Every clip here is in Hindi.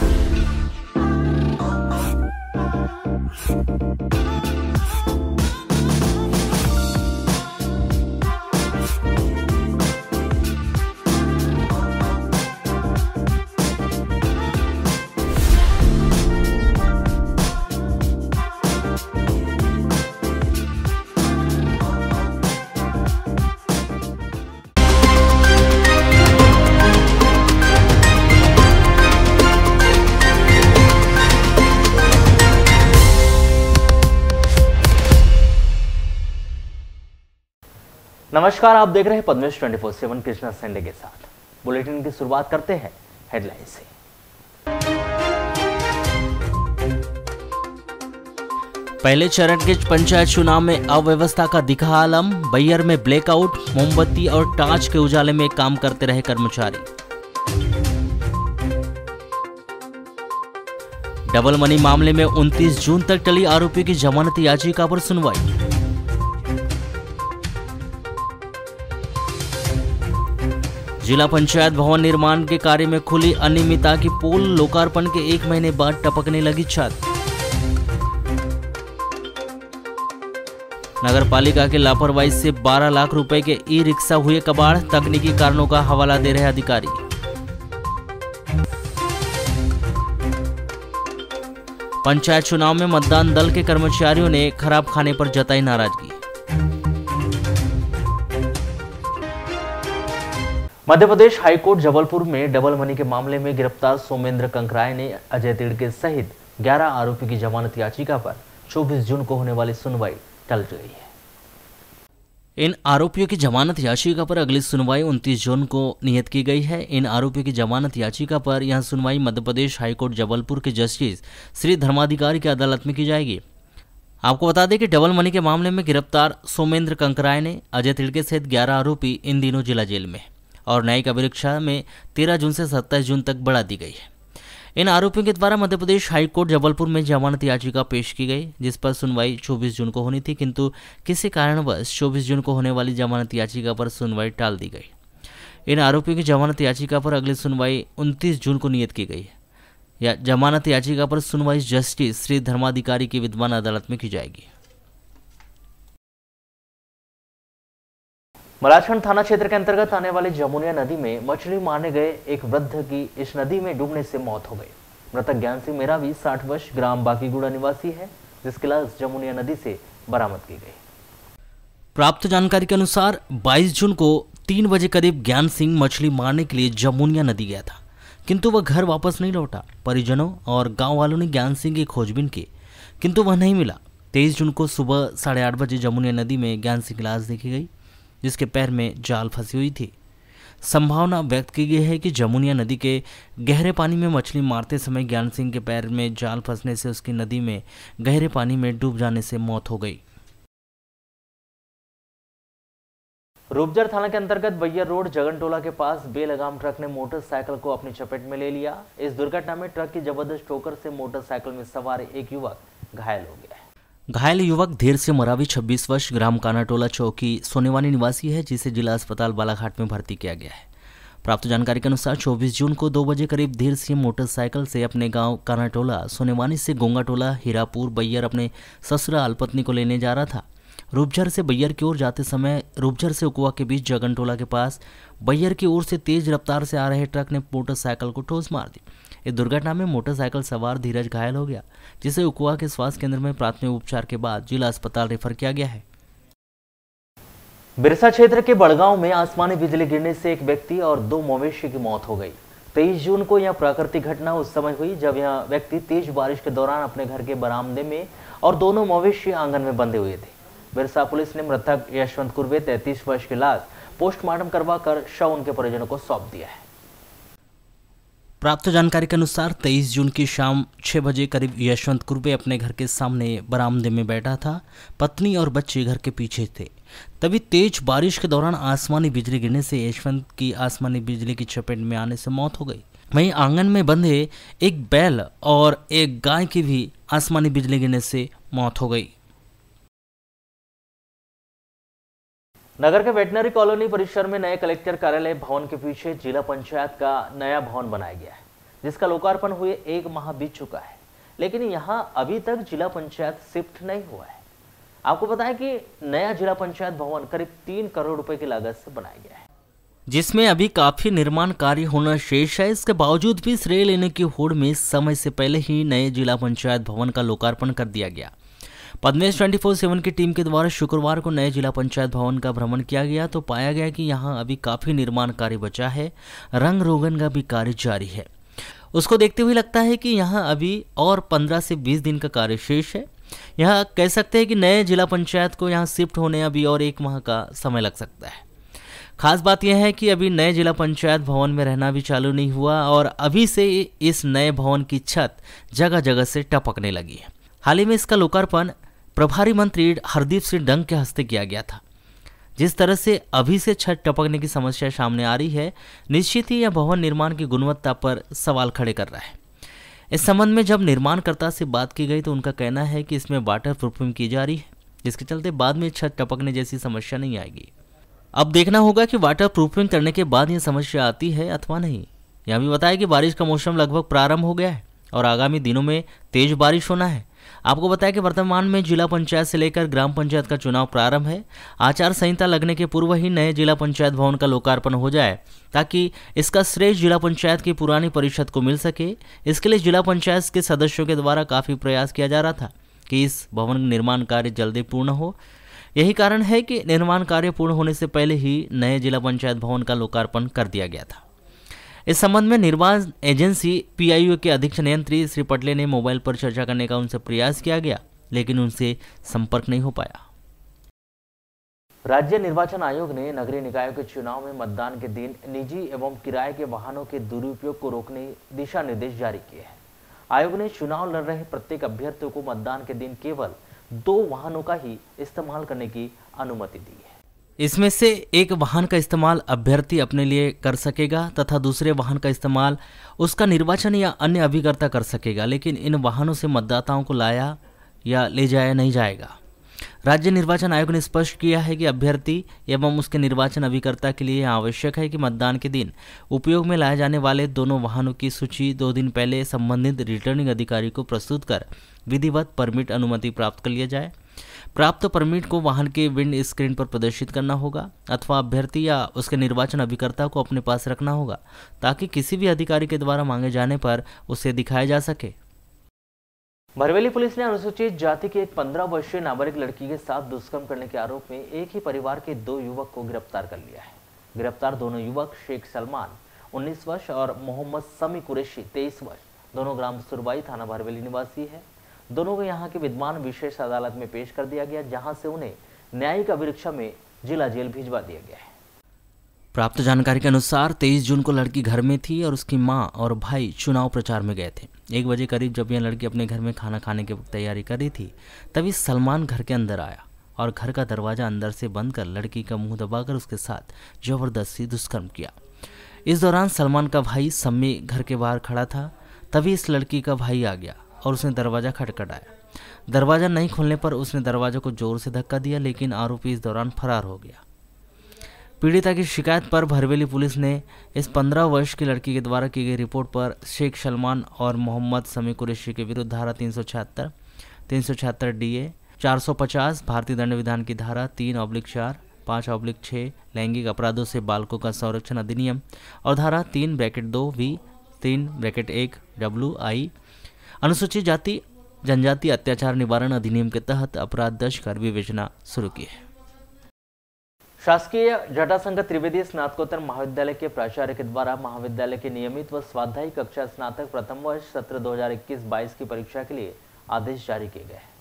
you. नमस्कार आप देख रहे हैं Padmesh four seven Krishna Sunday के साथ बुलेटिन की शुरुआत करते हैं हेडलाइन से पहले चरण के पंचायत चुनाव में अव्यवस्था का दिखा आलम बैयर में ब्लैकआउट मोमबत्ती और टार्च के उजाले में काम करते रहे कर्मचारी डबल मनी मामले में 29 जून तक टली आरोपी की जमानत याचिका पर सुनवाई जिला पंचायत भवन निर्माण के कार्य में खुली अनियमितता की पोल लोकार्पण के एक महीने बाद टपकने लगी छत नगर पालिका के लापरवाही से 12 लाख रुपए के ई रिक्शा हुए कबाड़ तकनीकी कारणों का हवाला दे रहे अधिकारी पंचायत चुनाव में मतदान दल के कर्मचारियों ने खराब खाने पर जताई नाराजगी मध्य प्रदेश हाईकोर्ट जबलपुर में डबल मनी के मामले में गिरफ्तार सोमेंद्र कंकराय ने अजय तिड़के सहित 11 आरोपी की जमानत याचिका पर 24 जून को होने वाली सुनवाई टल गई है इन आरोपियों की जमानत याचिका पर अगली सुनवाई 29 जून को नियत की गई है इन आरोपियों की जमानत याचिका पर यह सुनवाई मध्य प्रदेश हाईकोर्ट जबलपुर के जस्टिस श्री धर्माधिकारी की अदालत में की जाएगी आपको बता दें कि डबल मनी के मामले में गिरफ्तार सोमेंद्र कंकराय ने अजय तिड़के सहित 11 आरोपी इन दिनों जिला जेल में है और न्यायिक अभिरक्षा में तेरह जून से सत्ताईस जून तक बढ़ा दी गई है इन आरोपियों के द्वारा मध्य प्रदेश हाईकोर्ट जबलपुर में जमानत याचिका पेश की गई जिस पर सुनवाई 24 जून को होनी थी किंतु किसी कारणवश 24 जून को होने वाली जमानत याचिका पर सुनवाई टाल दी गई इन आरोपियों की जमानत याचिका पर अगली सुनवाई 29 जून को नियत की गई है या जमानत याचिका पर सुनवाई जस्टिस श्री धर्माधिकारी की विद्वान अदालत में की जाएगी मलाजखंड थाना क्षेत्र के अंतर्गत आने वाली जमुनिया नदी में मछली मारने गए एक वृद्ध की इस नदी में डूबने से मौत हो गई मृतक ज्ञान सिंह मेरा भी साठ वर्ष ग्राम बाकीगुड़ा निवासी है जिसकी लाश जमुनिया नदी से बरामद की गई प्राप्त जानकारी के अनुसार 22 जून को तीन बजे करीब ज्ञान सिंह मछली मारने के लिए जमुनिया नदी गया था किंतु वह घर वापस नहीं लौटा परिजनों और गांव वालों ने ज्ञान सिंह की खोजबीन की किंतु वह नहीं मिला तेईस जून को सुबह साढ़े आठ बजे जमुनिया नदी में ज्ञान सिंह की लाश देखी गई जिसके पैर में जाल फंसी हुई थी संभावना व्यक्त की गई है कि जमुनिया नदी के गहरे पानी में मछली मारते समय ज्ञान सिंह के पैर में जाल फंसने से उसकी नदी में गहरे पानी में डूब जाने से मौत हो गई रूपजर थाना के अंतर्गत बैया रोड जगन टोला के पास बेलगाम ट्रक ने मोटरसाइकिल को अपनी चपेट में ले लिया इस दुर्घटना में ट्रक की जबरदस्त ठोकर से मोटरसाइकिल में सवार एक युवक घायल हो गया घायल युवक धीर से मरावी 26 वर्ष ग्राम कानाटोला चौकी सोनेवानी निवासी है जिसे जिला अस्पताल बालाघाट में भर्ती किया गया है प्राप्त जानकारी के अनुसार 24 जून को दो बजे करीब धीर सिंह मोटरसाइकिल से अपने गांव कानाटोला सोनेवानी से गोंगाटोला हीरापुर बैयर अपने ससुराल पत्नी को लेने जा रहा था रूपझर से बैयर की ओर जाते समय रूपझर से उकुआ के बीच जगन टोला के पास बैयर की ओर से तेज रफ्तार से आ रहे ट्रक ने मोटरसाइकिल को ठोस मार दी इस दुर्घटना में मोटरसाइकिल सवार धीरज घायल हो गया जिसे उकुआ के स्वास्थ्य केंद्र में प्राथमिक उपचार के बाद जिला अस्पताल रेफर किया गया है बिरसा क्षेत्र के बड़गांव में आसमानी बिजली गिरने से एक व्यक्ति और दो मवेशी की मौत हो गई तेईस जून को यह प्राकृतिक घटना उस समय हुई जब यह व्यक्ति तेज बारिश के दौरान अपने घर के बरामदे में और दोनों मवेशी आंगन में बंधे हुए थे बिरसा पुलिस ने मृतक यशवंत कुर्बे तैतीस वर्ष की लाश पोस्टमार्टम करवा कर शव उनके परिजनों को सौंप दिया है प्राप्त जानकारी के अनुसार 23 जून की शाम 6 बजे करीब यशवंत कुर्बे अपने घर के सामने बरामदे में बैठा था पत्नी और बच्चे घर के पीछे थे तभी तेज बारिश के दौरान आसमानी बिजली गिरने से यशवंत की आसमानी बिजली की चपेट में आने से मौत हो गई वहीं आंगन में बंधे एक बैल और एक गाय की भी आसमानी बिजली गिरने से मौत हो गई नगर के वेटनरी कॉलोनी परिसर में नए कलेक्टर कार्यालय भवन के पीछे जिला पंचायत का नया भवन बनाया गया है जिसका लोकार्पण हुए एक माह बीत चुका है लेकिन यहाँ अभी तक जिला पंचायत शिफ्ट नहीं हुआ है आपको बताएं कि नया जिला पंचायत भवन करीब तीन करोड़ रुपए की लागत से बनाया गया है जिसमें अभी काफी निर्माण कार्य होना शेष है इसके बावजूद भी श्रेय लेने की होड़ में समय से पहले ही नए जिला पंचायत भवन का लोकार्पण कर दिया गया पदमेश फोर सेवन की टीम के द्वारा शुक्रवार को नए जिला पंचायत भवन का भ्रमण किया गया तो पाया गया कि यहाँ अभी काफी निर्माण कार्य बचा है रंग रोगन का भी कार्य जारी है उसको देखते हुए लगता है कि यहाँ अभी और पंद्रह से बीस दिन का कार्य शेष है यहाँ कह सकते हैं कि नए जिला पंचायत को यहाँ शिफ्ट होने अभी और एक माह का समय लग सकता है खास बात यह है कि अभी नए जिला पंचायत भवन में रहना भी चालू नहीं हुआ और अभी से इस नए भवन की छत जगह जगह से टपकने लगी है हाल ही में इसका लोकार्पण प्रभारी मंत्री हरदीप सिंह डंग के हस्ते किया गया था जिस तरह से अभी से छत टपकने की समस्या सामने आ रही है निश्चित ही यह भवन निर्माण की गुणवत्ता पर सवाल खड़े कर रहा है इस संबंध में जब निर्माणकर्ता से बात की गई तो उनका कहना है कि इसमें वाटर प्रूफिंग की जा रही है जिसके चलते बाद में छत टपकने जैसी समस्या नहीं आएगी अब देखना होगा कि वाटर प्रूफिंग करने के बाद यह समस्या आती है अथवा नहीं यह भी बताया कि बारिश का मौसम लगभग प्रारंभ हो गया है और आगामी दिनों में तेज बारिश होना है आपको बताया कि वर्तमान में जिला पंचायत से लेकर ग्राम पंचायत का चुनाव प्रारंभ है आचार संहिता लगने के पूर्व ही नए जिला पंचायत भवन का लोकार्पण हो जाए ताकि इसका श्रेय जिला पंचायत की पुरानी परिषद को मिल सके इसके लिए जिला पंचायत के सदस्यों के द्वारा काफ़ी प्रयास किया जा रहा था कि इस भवन निर्माण कार्य जल्दी पूर्ण हो यही कारण है कि निर्माण कार्य पूर्ण होने से पहले ही नए जिला पंचायत भवन का लोकार्पण कर दिया गया था इस संबंध में निर्वाचन एजेंसी पीआईयू के अधीक्ष नियंत्री श्री पटले ने मोबाइल पर चर्चा करने का उनसे प्रयास किया गया लेकिन उनसे संपर्क नहीं हो पाया राज्य निर्वाचन आयोग ने नगरीय निकायों के चुनाव में मतदान के दिन निजी एवं किराए के वाहनों के दुरुपयोग को रोकने दिशा निर्देश जारी किए हैं आयोग ने चुनाव लड़ रहे प्रत्येक अभ्यर्थियों को मतदान के दिन केवल दो वाहनों का ही इस्तेमाल करने की अनुमति दी है इसमें से एक वाहन का इस्तेमाल अभ्यर्थी अपने लिए कर सकेगा तथा दूसरे वाहन का इस्तेमाल उसका निर्वाचन या अन्य अभिकर्ता कर सकेगा लेकिन इन वाहनों से मतदाताओं को लाया या ले जाया नहीं जाएगा राज्य निर्वाचन आयोग ने स्पष्ट किया है कि अभ्यर्थी एवं उसके निर्वाचन अभिकर्ता के लिए आवश्यक है कि मतदान के दिन उपयोग में लाए जाने वाले दोनों वाहनों की सूची दो दिन पहले संबंधित रिटर्निंग अधिकारी को प्रस्तुत कर विधिवत परमिट अनुमति प्राप्त कर लिया जाए प्राप्त परमिट को वाहन के विंड स्क्रीन पर प्रदर्शित करना होगा अथवा अभ्यर्थी या उसके निर्वाचन अभिकर्ता को अपने पास रखना होगा ताकि किसी भी अधिकारी के द्वारा मांगे जाने पर उसे दिखाया जा सके भरवेली पुलिस ने अनुसूचित जाति के एक पंद्रह वर्षीय नाबालिग लड़की के साथ दुष्कर्म करने के आरोप में एक ही परिवार के दो युवक को गिरफ्तार कर लिया है गिरफ्तार दोनों युवक शेख सलमान 19 वर्ष और मोहम्मद समी कुरेशी 23 वर्ष दोनों ग्राम सुरबाई थाना भरवेली निवासी है दोनों को यहाँ के विद्वान विशेष अदालत में पेश कर दिया गया जहाँ से उन्हें न्यायिक अभिरक्षा में जिला जेल भिजवा दिया गया है प्राप्त जानकारी के अनुसार 23 जून को लड़की घर में थी और उसकी माँ और भाई चुनाव प्रचार में गए थे एक बजे करीब जब यह लड़की अपने घर में खाना खाने की तैयारी कर रही थी तभी सलमान घर के अंदर आया और घर का दरवाज़ा अंदर से बंद कर लड़की का मुंह दबाकर उसके साथ जबरदस्ती दुष्कर्म किया इस दौरान सलमान का भाई सम्मी घर के बाहर खड़ा था तभी इस लड़की का भाई आ गया और उसने दरवाज़ा खटखटाया दरवाज़ा नहीं खुलने पर उसने दरवाजे को जोर से धक्का दिया लेकिन आरोपी इस दौरान फरार हो गया पीड़िता की शिकायत पर भरवेली पुलिस ने इस पंद्रह वर्ष की लड़की के द्वारा की गई रिपोर्ट पर शेख सलमान और मोहम्मद समी कुरेशी के विरुद्ध धारा तीन सौ छिहत्तर तीन सौ छिहत्तर डी ए चार सौ पचास भारतीय दंड विधान की धारा तीन ऑब्लिक चार पाँच ऑब्लिक छः लैंगिक अपराधों से बालकों का संरक्षण अधिनियम और धारा तीन ब्रैकेट दो वी तीन ब्रैकेट एक डब्ल्यू आई अनुसूचित जाति जनजाति अत्याचार निवारण अधिनियम के तहत अपराध दर्ज कर विवेचना शुरू की है शासकीय जटासंघ त्रिवेदी स्नातकोत्तर महाविद्यालय के प्राचार्य के द्वारा महाविद्यालय के नियमित व स्वाध्यायी कक्षा स्नातक प्रथम वर्ष सत्र 2021-22 की परीक्षा के लिए आदेश जारी किए गए हैं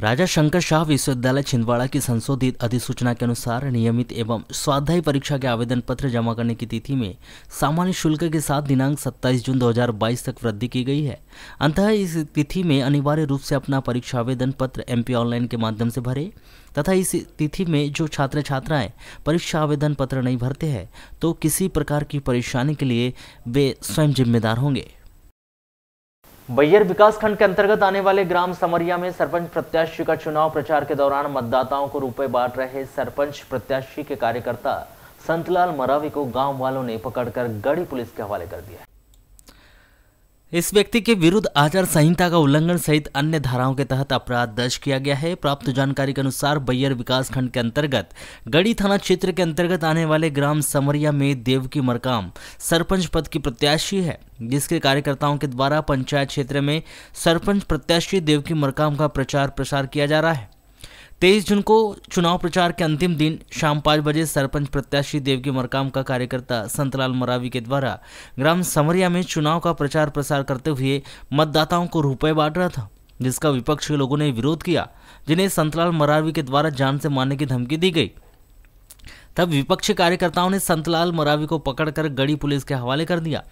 राजा शंकर शाह विश्वविद्यालय छिंदवाड़ा की संशोधित अधिसूचना के अनुसार नियमित एवं स्वाध्यायी परीक्षा के आवेदन पत्र जमा करने की तिथि में सामान्य शुल्क के साथ दिनांक 27 जून 2022 तक वृद्धि की गई है अंतः इस तिथि में अनिवार्य रूप से अपना परीक्षा आवेदन पत्र एमपी ऑनलाइन के माध्यम से भरे तथा इस तिथि में जो छात्र छात्राएं परीक्षा आवेदन पत्र नहीं भरते हैं तो किसी प्रकार की परेशानी के लिए वे स्वयं जिम्मेदार होंगे बैयर विकासखंड के अंतर्गत आने वाले ग्राम समरिया में सरपंच प्रत्याशी का चुनाव प्रचार के दौरान मतदाताओं को रुपए बांट रहे सरपंच प्रत्याशी के कार्यकर्ता संतलाल मरावी को गांव वालों ने पकड़कर गढ़ी पुलिस के हवाले कर दिया इस व्यक्ति के विरुद्ध आचार संहिता का उल्लंघन सहित अन्य धाराओं के तहत अपराध दर्ज किया गया है प्राप्त जानकारी के अनुसार बैयर विकास खंड के अंतर्गत गढ़ी थाना क्षेत्र के अंतर्गत आने वाले ग्राम समरिया में देव की मरकाम सरपंच पद की प्रत्याशी है जिसके कार्यकर्ताओं के द्वारा पंचायत क्षेत्र में सरपंच प्रत्याशी देव मरकाम का प्रचार प्रसार किया जा रहा है तेईस जून को चुनाव प्रचार के अंतिम दिन शाम पाँच बजे सरपंच प्रत्याशी देवगी मरकाम का कार्यकर्ता संतलाल मरावी के द्वारा ग्राम समरिया में चुनाव का प्रचार प्रसार करते हुए मतदाताओं को रुपए बांट रहा था जिसका विपक्ष के लोगों ने विरोध किया जिन्हें संतलाल मरावी के द्वारा जान से मारने की धमकी दी गई तब विपक्षी कार्यकर्ताओं ने संतलाल मोरावी को पकड़कर गढ़ी पुलिस के हवाले कर दिया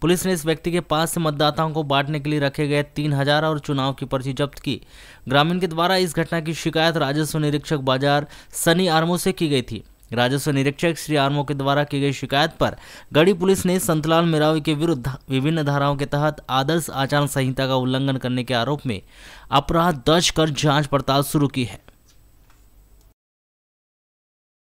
पुलिस ने इस व्यक्ति के पास से मतदाताओं को बांटने के लिए रखे गए तीन हजार और चुनाव की पर्ची जब्त की ग्रामीण के द्वारा इस घटना की शिकायत राजस्व निरीक्षक बाजार सनी आर्मो से की गई थी राजस्व निरीक्षक श्री आर्मो के द्वारा की गई शिकायत पर गढ़ी पुलिस ने संतलाल मेरावी के विरुद्ध विभिन्न धाराओं के तहत आदर्श आचार संहिता का उल्लंघन करने के आरोप में अपराध दर्ज कर जांच पड़ताल शुरू की है